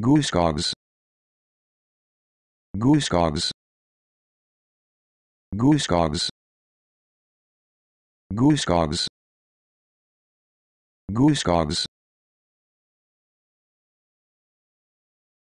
Goosecogs Goosecogs Goosecogs Goosecogs Goosecogs